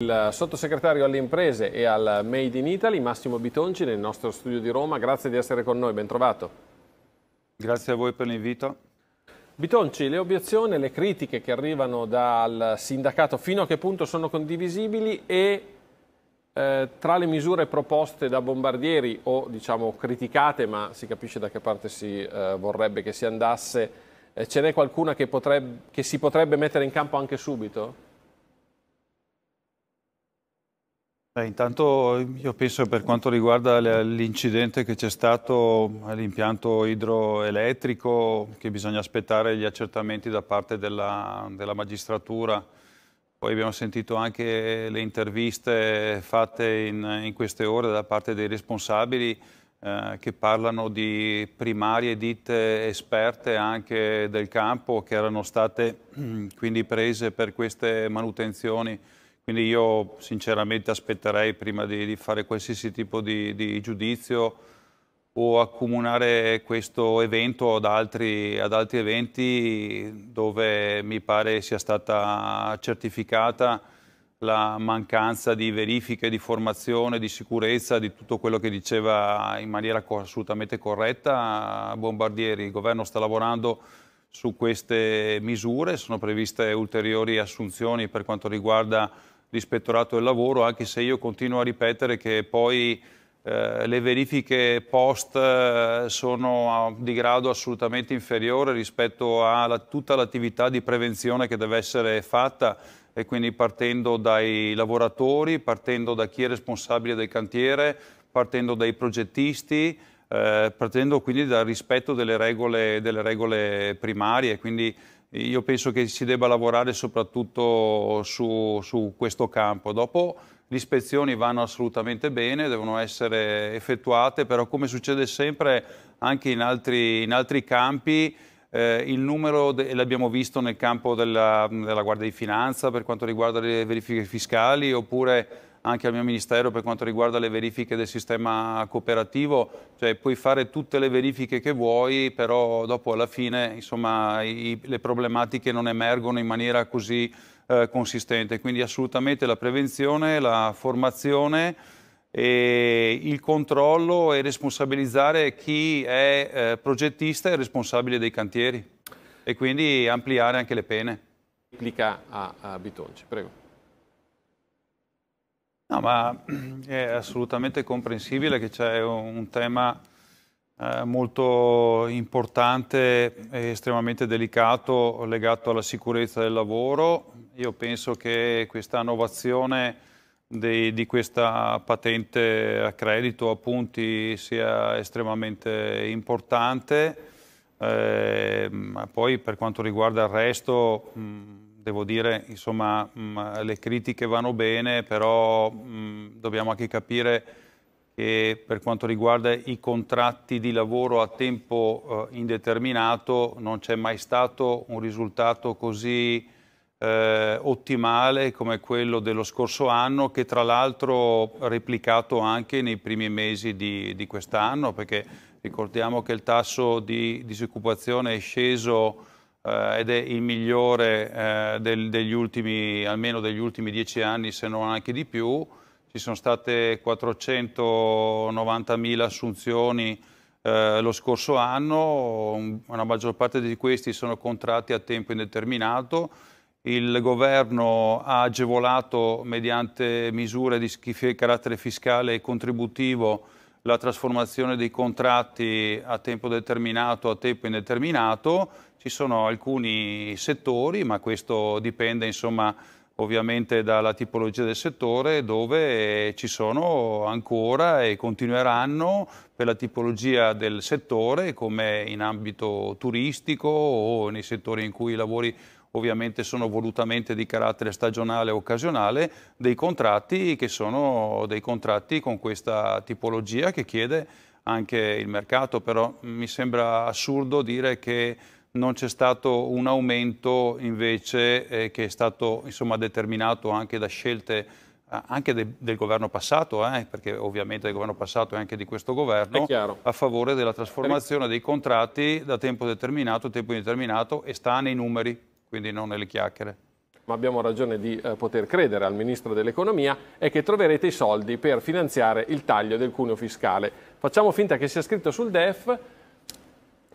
Il sottosegretario alle imprese e al Made in Italy, Massimo Bitonci, nel nostro studio di Roma. Grazie di essere con noi, ben trovato. Grazie a voi per l'invito. Bitonci, le obiezioni le critiche che arrivano dal sindacato fino a che punto sono condivisibili e eh, tra le misure proposte da Bombardieri o diciamo criticate, ma si capisce da che parte si eh, vorrebbe che si andasse, eh, ce n'è qualcuna che, potrebbe, che si potrebbe mettere in campo anche subito? Eh, intanto io penso per quanto riguarda l'incidente che c'è stato all'impianto idroelettrico che bisogna aspettare gli accertamenti da parte della, della magistratura. Poi abbiamo sentito anche le interviste fatte in, in queste ore da parte dei responsabili eh, che parlano di primarie ditte esperte anche del campo che erano state quindi prese per queste manutenzioni quindi io sinceramente aspetterei prima di, di fare qualsiasi tipo di, di, giudizio o accomunare questo evento ad altri, ad altri eventi dove mi pare sia stata certificata la mancanza di verifiche, di formazione, di sicurezza, di tutto quello che diceva in maniera assolutamente corretta Bombardieri. Il governo sta lavorando su queste misure, sono previste ulteriori assunzioni per quanto riguarda l'ispettorato del lavoro, anche se io continuo a ripetere che poi eh, le verifiche post eh, sono ah, di grado assolutamente inferiore rispetto a la, tutta l'attività di prevenzione che deve essere fatta e quindi partendo dai lavoratori, partendo da chi è responsabile del cantiere, partendo dai progettisti, eh, partendo quindi dal rispetto delle regole, delle regole primarie. Quindi, io penso che si debba lavorare soprattutto su, su questo campo. Dopo le ispezioni vanno assolutamente bene, devono essere effettuate, però come succede sempre anche in altri, in altri campi, eh, il numero, l'abbiamo visto nel campo della, della Guardia di Finanza per quanto riguarda le verifiche fiscali, oppure anche al mio ministero per quanto riguarda le verifiche del sistema cooperativo, cioè puoi fare tutte le verifiche che vuoi, però dopo alla fine insomma, i, le problematiche non emergono in maniera così eh, consistente. Quindi assolutamente la prevenzione, la formazione, e il controllo e responsabilizzare chi è eh, progettista e responsabile dei cantieri e quindi ampliare anche le pene. Replica a, a Bitonci, prego. No, ma è assolutamente comprensibile che c'è un tema eh, molto importante e estremamente delicato legato alla sicurezza del lavoro. Io penso che questa innovazione di, di questa patente a credito a punti sia estremamente importante. Eh, poi per quanto riguarda il resto... Mh, mm, devo dire, insomma, mh, mm, le critiche vanno bene, però mh, mm, dobbiamo anche capire che per quanto riguarda i contratti di lavoro a tempo eh, indeterminato non c'è mai stato un risultato così eh, ottimale come quello dello scorso anno che tra l'altro replicato anche nei primi mesi di, di quest'anno perché ricordiamo che il tasso di disoccupazione è sceso eh, ed è il migliore eh, del, degli ultimi, almeno degli ultimi dieci anni, se non anche di più. Ci sono state 490.000 assunzioni eh, lo scorso anno, una maggior parte di questi sono contratti a tempo indeterminato. Il governo ha agevolato mediante misure di carattere fiscale e contributivo la trasformazione dei contratti a tempo determinato a tempo indeterminato, ci sono alcuni settori, ma questo dipende insomma, ovviamente dalla tipologia del settore, dove ci sono ancora e continueranno per la tipologia del settore, come in ambito turistico o nei settori in cui i lavori ovviamente sono volutamente di carattere stagionale e occasionale, dei contratti che sono dei contratti con questa tipologia che chiede anche il mercato, però mi sembra assurdo dire che non c'è stato un aumento invece eh, che è stato insomma, determinato anche da scelte eh, anche de, del governo passato, eh, perché ovviamente del governo passato e anche di questo governo, a favore della trasformazione dei contratti da tempo determinato a tempo indeterminato e sta nei numeri quindi non nelle chiacchiere ma abbiamo ragione di eh, poter credere al Ministro dell'Economia, è che troverete i soldi per finanziare il taglio del cuneo fiscale. Facciamo finta che sia scritto sul DEF,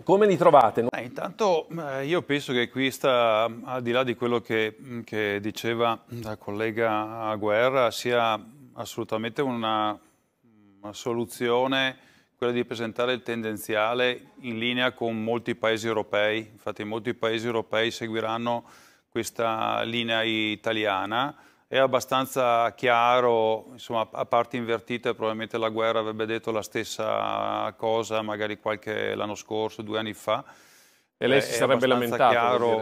come li trovate? Eh, intanto eh, io penso che qui sta, al di là di quello che, che diceva la collega Guerra, sia assolutamente una, una soluzione quello di presentare il tendenziale in linea con molti paesi europei, infatti molti paesi europei seguiranno questa linea italiana, è abbastanza chiaro, insomma a parti invertite probabilmente la guerra avrebbe detto la stessa cosa magari qualche l'anno scorso, due anni fa. E lei si è sarebbe lamentato? Chiaro... Eh,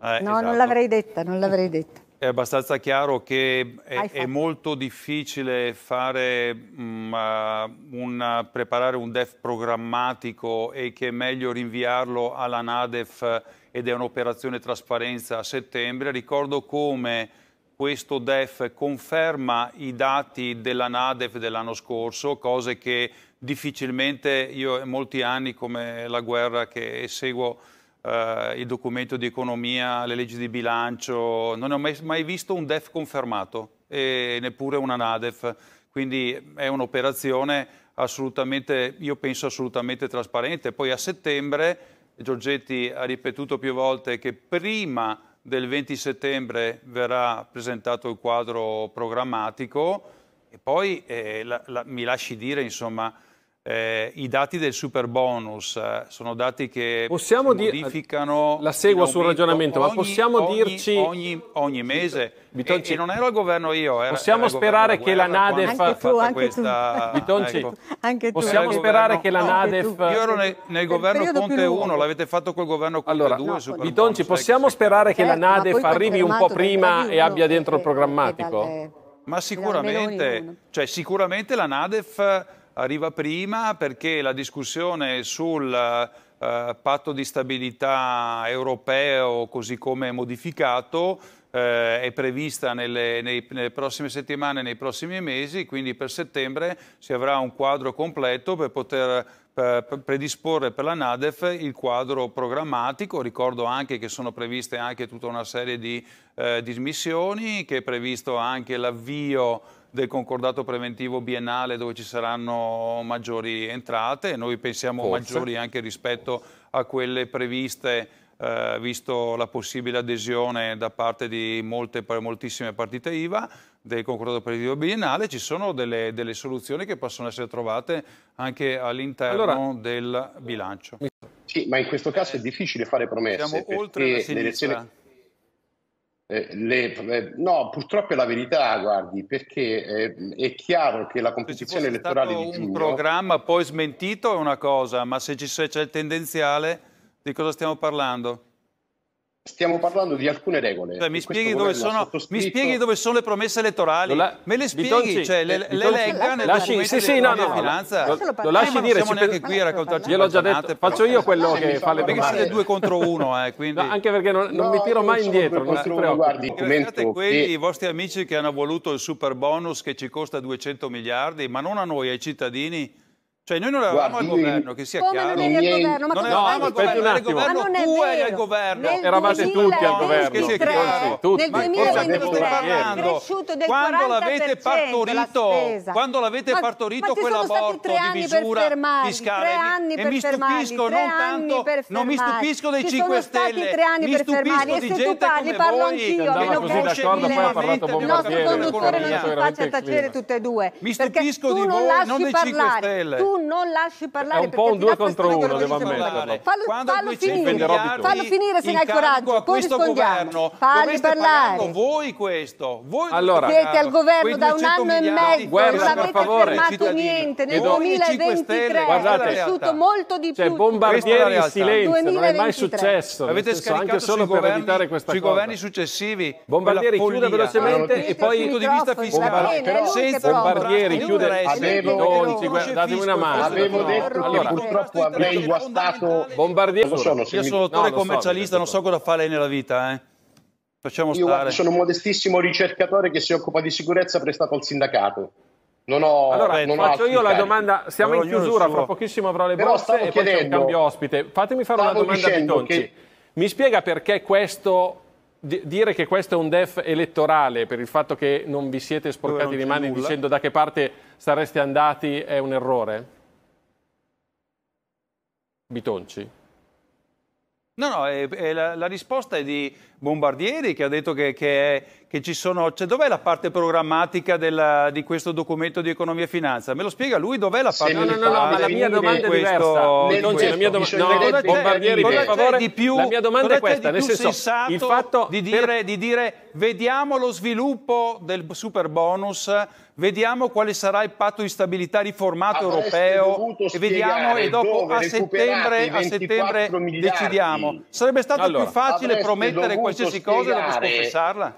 no, esatto. non l'avrei detta, non l'avrei detta. È abbastanza chiaro che è, è molto difficile fare, mh, mm, un, preparare un DEF programmatico e che è meglio rinviarlo alla NADEF ed è un'operazione trasparenza a settembre. Ricordo come questo DEF conferma i dati della NADEF dell'anno scorso, cose che difficilmente io in molti anni come la guerra che seguo eh, il documento di economia, le leggi di bilancio, non ho mai, mai visto un DEF confermato e neppure una NADEF, quindi è un'operazione assolutamente, io penso assolutamente trasparente. Poi a settembre Giorgetti ha ripetuto più volte che prima del 20 settembre verrà presentato il quadro programmatico e poi eh, la, la, mi lasci dire insomma eh, I dati del super bonus eh, sono dati che possiamo dir- modificano. La seguo sul ragionamento, ogni, ma possiamo ogni, dirci. Ogni, ogni mese. Bitonci, e, e non ero il governo io. Era, possiamo era ecco. sperare che la NADEF. Possiamo sperare che la NADEF. Io ero nel, nel governo Conte 1, l'avete fatto col governo Conte allora, 2. No, Bitonci, possiamo sperare che la eh, NADEF arrivi un po' prima e abbia dentro il programmatico? Ma sicuramente, cioè, sicuramente la NADEF arriva prima perché la discussione sul eh, patto di stabilità europeo così come modificato eh, è prevista nelle, nei, nelle, prossime settimane, nei prossimi mesi, quindi per settembre si avrà un quadro completo per poter eh, predisporre per la NADEF il quadro programmatico, ricordo anche che sono previste anche tutta una serie di eh, dismissioni, che è previsto anche l'avvio del concordato preventivo biennale dove ci saranno maggiori entrate, noi pensiamo Forse. maggiori anche rispetto a quelle previste eh, visto la possibile adesione da parte di molte, moltissime partite IVA del concordato operativo biennale, ci sono delle, delle, soluzioni che possono essere trovate anche all'interno allora, del bilancio. Sì, ma in questo caso è difficile fare promesse. Siamo oltre la sinistra. Eh, le, eh, no, purtroppo è la verità, guardi, perché eh, è chiaro che la competizione elettorale di giugno... un programma poi smentito è una cosa, ma se c'è il tendenziale di cosa stiamo parlando? Stiamo parlando di alcune regole. Cioè, mi, spieghi dove, sono, mi spieghi dove sono, le promesse elettorali? La, me le spieghi, Bitonci, cioè, le, eh, Bitonci, le legga nel lasci, sì, sì, no, no, finanza. Lo, lo lasci eh, dire, non siamo neanche qui a raccontarci Gliel'ho già detto, faccio io quello che fa le Perché siete due contro uno, eh, quindi... no, anche perché non, non no, mi tiro mai indietro, non si Guardate quelli, i vostri amici che hanno voluto il super bonus che ci costa 200 miliardi, ma non a noi, ai cittadini cioè noi non eravamo al governo, che sia Come chiaro. non eri al governo? Ma non eravamo al governo, eri al governo, ma non è tu vero. eri al governo. Nel Eravate 2003, tutti al governo. Che sia chiaro. Tutti. Nel 2023 è cresciuto del quando la partorito, quando l'avete partorito ma, ma quell'aborto di misura fiscale. Tre anni per e mi stupisco non tanto, mi stupisco dei 5 Stelle, mi stupisco di gente come parlo anch'io, che non così d'accordo, Il nostro conduttore non ci faccia tacere tutte e due. Mi stupisco di voi, non dei 5 Stelle non lasci parlare. È un po' un due contro uno, devo ammettere. Fallo, fallo finire, fallo finire se ne hai coraggio, poi rispondiamo. Falli parlare. Voi questo, voi allora, siete al governo da un anno e mezzo, guerra, non avete fermato niente nel 2023, guardate, è cresciuto molto di cioè, più. Cioè bombardieri in silenzio, non è mai successo. Avete scaricato solo per evitare questa cosa. Sui governi successivi. Bombardieri chiude velocemente e poi punto di vista fiscale. Senza bombardieri chiude. Datemi una mano fermarsi. Avevo detto allora, che purtroppo avrei guastato Bombardier. Io sono autore no, commercialista, non so cosa fa lei nella vita, eh. Facciamo Io stare. sono un modestissimo ricercatore che si occupa di sicurezza prestato al sindacato. Non ho, allora, non faccio io la domanda. Siamo Però in chiusura, fra pochissimo avrò le borse e poi un cambio ospite. Fatemi fare una domanda a Bitonci. Che... Mi spiega perché questo dire che questo è un def elettorale per il fatto che non vi siete sporcati le mani dicendo da che parte sareste andati è un errore? Bitonci? No, no, è, è la, la, risposta è di Bombardieri che ha detto che, che, è, che ci sono, cioè, dov'è la parte programmatica della, di questo documento di economia e finanza? Me lo spiega lui, dov'è la parte? No, no, no, no, ma la mia domanda questo, è diversa. Non c'è la mia domanda, no, favore, di più, la mia domanda è questa, nel senso, il fatto di dire, per... di dire vediamo lo sviluppo del super bonus, vediamo quale sarà il patto di stabilità riformato Avreste europeo e vediamo e dopo a settembre, a settembre decidiamo. Sarebbe stato allora, più facile promettere qualsiasi cosa e dopo sconfessarla?